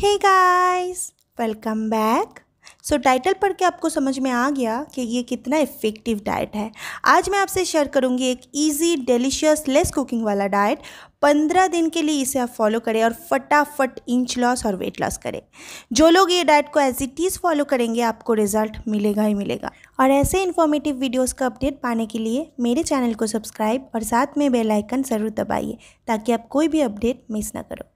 हे guys welcome back so title पढ़ के आपको समझ में आ गया कि ये कितना इफ़ेक्टिव डाइट है आज मैं आपसे शेयर करूँगी एक इजी डेलिशियस लेस कुकिंग वाला डाइट पंद्रह दिन के लिए इसे आप फॉलो करें और फटाफट इंच लॉस और वेट लॉस करें जो लोग ये डाइट को एज इट इज़ फॉलो करेंगे आपको रिजल्ट मिलेगा ही मिलेगा और ऐसे इन्फॉर्मेटिव वीडियोज़ का अपडेट पाने के लिए मेरे चैनल को सब्सक्राइब और साथ में बेलाइकन ज़रूर दबाइए ताकि आप कोई भी अपडेट मिस ना करो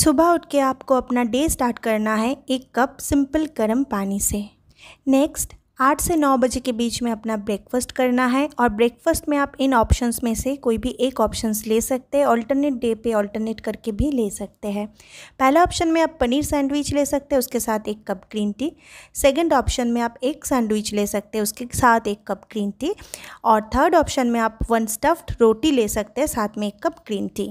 सुबह उठ के आपको अपना डे स्टार्ट करना है एक कप सिंपल गर्म पानी से नेक्स्ट आठ से नौ बजे के बीच में अपना ब्रेकफास्ट करना है और ब्रेकफास्ट में आप इन ऑप्शंस में से कोई भी एक ऑप्शंस ले सकते हैं ऑल्टरनेट डे पे ऑल्टरनेट करके भी ले सकते हैं पहला ऑप्शन में आप पनीर सैंडविच ले सकते हैं उसके साथ एक cup green tea second option में आप एक सैंडविच ले सकते हैं उसके साथ एक कप ग्रीन टी और थर्ड ऑप्शन में आप वन स्टफ्ड रोटी ले सकते हैं साथ में एक कप ग्रीन टी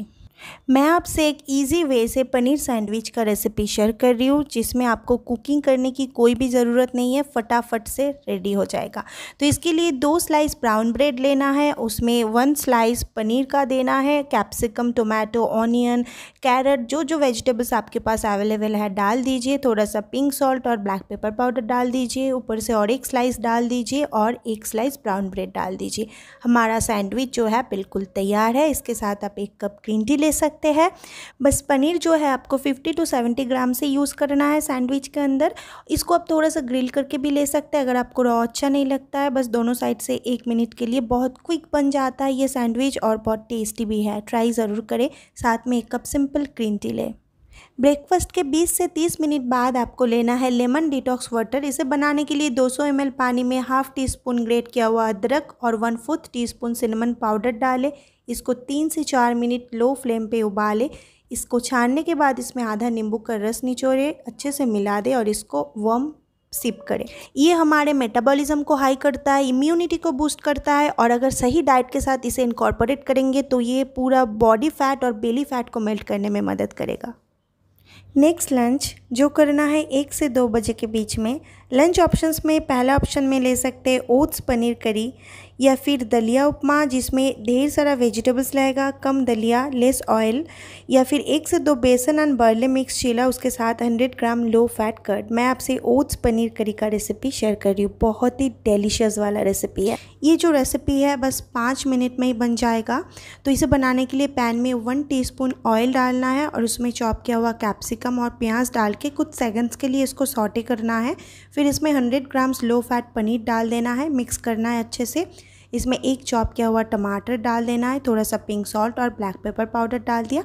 मैं आपसे एक इजी वे से पनीर सैंडविच का रेसिपी शेयर कर रही हूँ जिसमें आपको कुकिंग करने की कोई भी ज़रूरत नहीं है फटाफट से रेडी हो जाएगा तो इसके लिए दो स्लाइस ब्राउन ब्रेड लेना है उसमें वन स्लाइस पनीर का देना है कैप्सिकम टोमेटो ऑनियन कैरट जो जो वेजिटेबल्स आपके पास अवेलेबल है डाल दीजिए थोड़ा सा पिंक सॉल्ट और ब्लैक पेपर पाउडर डाल दीजिए ऊपर से और एक स्लाइस डाल दीजिए और एक स्लाइस ब्राउन ब्रेड डाल दीजिए हमारा सैंडविच जो है बिल्कुल तैयार है इसके साथ आप एक कप ग्रीन टी ले सकते हैं बस पनीर जो है आपको 50 टू 70 ग्राम से यूज़ करना है सैंडविच के अंदर इसको आप थोड़ा सा ग्रिल करके भी ले सकते हैं अगर आपको रॉ अच्छा नहीं लगता है बस दोनों साइड से एक मिनट के लिए बहुत क्विक बन जाता है ये सैंडविच और बहुत टेस्टी भी है ट्राई ज़रूर करें साथ में एक कप सिंपल ग्रीन टी लें ब्रेकफास्ट के 20 से 30 मिनट बाद आपको लेना है लेमन डिटॉक्स वाटर इसे बनाने के लिए 200 एम पानी में हाफ टी स्पून ग्रेट किया हुआ अदरक और one fourth teaspoon cinnamon powder डालें इसको तीन से चार मिनट लो फ्लेम पे उबालें इसको छानने के बाद इसमें आधा नींबू का रस निचोड़े अच्छे से मिला दें और इसको वम सिप करें ये हमारे मेटाबॉलिज्म को हाई करता है इम्यूनिटी को बूस्ट करता है और अगर सही डाइट के साथ इसे इनकॉर्पोरेट करेंगे तो ये पूरा बॉडी फैट और बेली फैट को मेल्ट करने में मदद करेगा Next lunch, जो करना है एक से दो बजे के बीच में लंच ऑप्शंस में पहला ऑप्शन में ले सकते हैं ओट्स पनीर करी या फिर दलिया उपमा जिसमें ढेर सारा वेजिटेबल्स रहेगा कम दलिया लेस ऑयल या फिर एक से दो बेसन एंड बर्ले मिक्स चीला उसके साथ 100 ग्राम लो फैट कर्ड मैं आपसे ओट्स पनीर करी का रेसिपी शेयर कर रही हूँ बहुत ही डेलीशियस वाला रेसिपी है ये जो रेसिपी है बस पाँच मिनट में ही बन जाएगा तो इसे बनाने के लिए पैन में वन टी ऑयल डालना है और उसमें चॉप किया हुआ कैप्सिकम और प्याज डाल के कुछ सेकंड्स के लिए इसको सॉटे करना है फिर इसमें 100 ग्राम्स लो फैट पनीर डाल देना है मिक्स करना है अच्छे से इसमें एक चॉप किया हुआ टमाटर डाल देना है थोड़ा सा पिंक सॉल्ट और ब्लैक पेपर पाउडर डाल दिया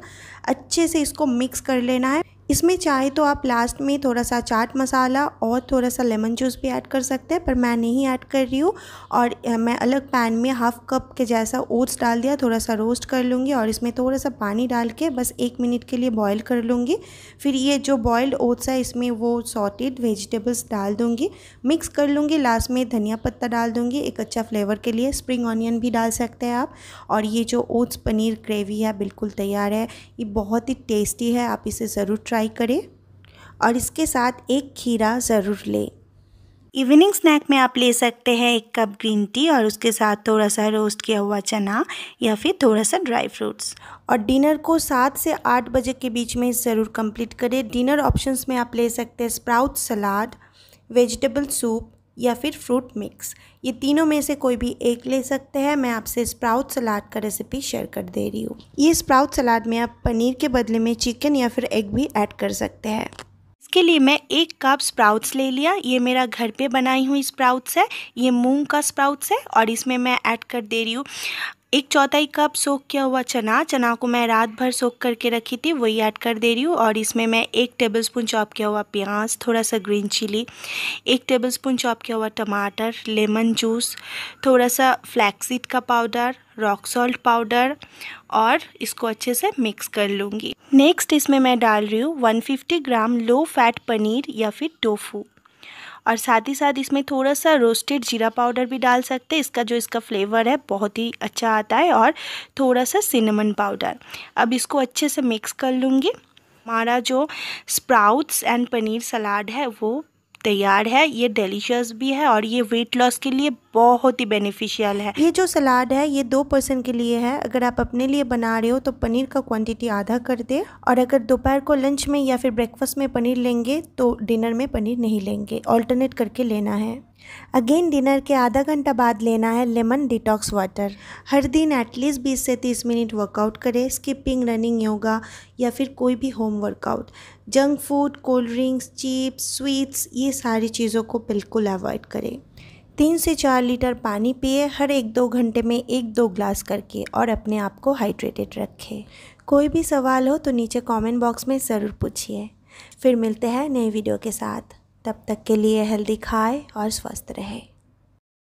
अच्छे से इसको मिक्स कर लेना है इसमें चाहे तो आप लास्ट में थोड़ा सा चाट मसाला और थोड़ा सा लेमन जूस भी ऐड कर सकते हैं पर मैं नहीं ऐड कर रही हूँ और मैं अलग पैन में हाफ़ कप के जैसा ओट्स डाल दिया थोड़ा सा रोस्ट कर लूँगी और इसमें थोड़ा सा पानी डाल के बस एक मिनट के लिए बॉयल कर लूँगी फिर ये जो बॉयल्ड ओट्स है इसमें वो सॉटेड वेजिटेबल्स डाल दूँगी मिक्स कर लूँगी लास्ट में धनिया पत्ता डाल दूँगी एक अच्छा फ्लेवर के लिए स्प्रिंग ऑनियन भी डाल सकते हैं आप और ये जो ओट्स पनीर ग्रेवी है बिल्कुल तैयार है ये बहुत ही टेस्टी है आप इसे ज़रूर ट्राई ट्राई करें और इसके साथ एक खीरा ज़रूर लें इवनिंग स्नैक में आप ले सकते हैं एक कप ग्रीन टी और उसके साथ थोड़ा सा रोस्ट किया हुआ चना या फिर थोड़ा सा ड्राई फ्रूट्स और डिनर को सात से आठ बजे के बीच में ज़रूर कंप्लीट करें डिनर ऑप्शंस में आप ले सकते हैं स्प्राउट सलाद वेजिटेबल सूप या फिर फ्रूट मिक्स ये तीनों में से कोई भी एक ले सकते हैं मैं आपसे स्प्राउट सलाद का रेसिपी शेयर कर दे रही हूँ ये स्प्राउट सलाद में आप पनीर के बदले में चिकन या फिर एग भी ऐड कर सकते हैं इसके लिए मैं एक कप स्प्राउट्स ले लिया ये मेरा घर पे बनाई हुई स्प्राउट्स है ये मूंग का स्प्राउट्स है और इसमें मैं ऐड कर दे रही हूँ एक चौथाई कप सोख किया हुआ चना चना को मैं रात भर सोख करके रखी थी वही ऐड कर दे रही हूँ और इसमें मैं एक टेबल स्पून चॉप किया हुआ प्याज थोड़ा सा ग्रीन चिली एक टेबल स्पून चॉप किया हुआ टमाटर लेमन जूस थोड़ा सा फ्लैक्सीड का पाउडर रॉक सॉल्ट पाउडर और इसको अच्छे से मिक्स कर लूँगी नेक्स्ट इसमें मैं डाल रही हूँ one gram low fat paneer या फिर टोफू और साथ ही साथ इसमें थोड़ा सा रोस्टेड जीरा पाउडर भी डाल सकते हैं इसका जो इसका फ्लेवर है बहुत ही अच्छा आता है और थोड़ा सा सिनेमन पाउडर अब इसको अच्छे से मिक्स कर लूँगी हमारा जो स्प्राउट्स एंड पनीर सलाद है वो तैयार है ये डेलीशियस भी है और ये वेट लॉस के लिए बहुत ही बेनिफिशियल है ये जो सलाद है ये दो पर्सन के लिए है अगर आप अपने लिए बना रहे हो तो पनीर का क्वांटिटी आधा कर दे और अगर दोपहर को लंच में या फिर ब्रेकफास्ट में पनीर लेंगे तो डिनर में पनीर नहीं लेंगे ऑल्टरनेट करके लेना है अगेन डिनर के आधा घंटा बाद लेना है लेमन डिटॉक्स वाटर हर दिन एटलीस्ट बीस से तीस मिनट वर्कआउट करें स्किपिंग रनिंग योगा या फिर कोई भी home workout junk food cold drinks chips sweets ये सारी चीज़ों को बिल्कुल अवॉइड करें तीन से चार लीटर पानी पिए हर एक दो घंटे में एक दो ग्लास करके और अपने आप को हाइड्रेटेड रखें कोई भी सवाल हो तो नीचे कमेंट बॉक्स में ज़रूर पूछिए फिर मिलते हैं नए वीडियो के साथ तब तक के लिए हेल्दी खाएँ और स्वस्थ रहें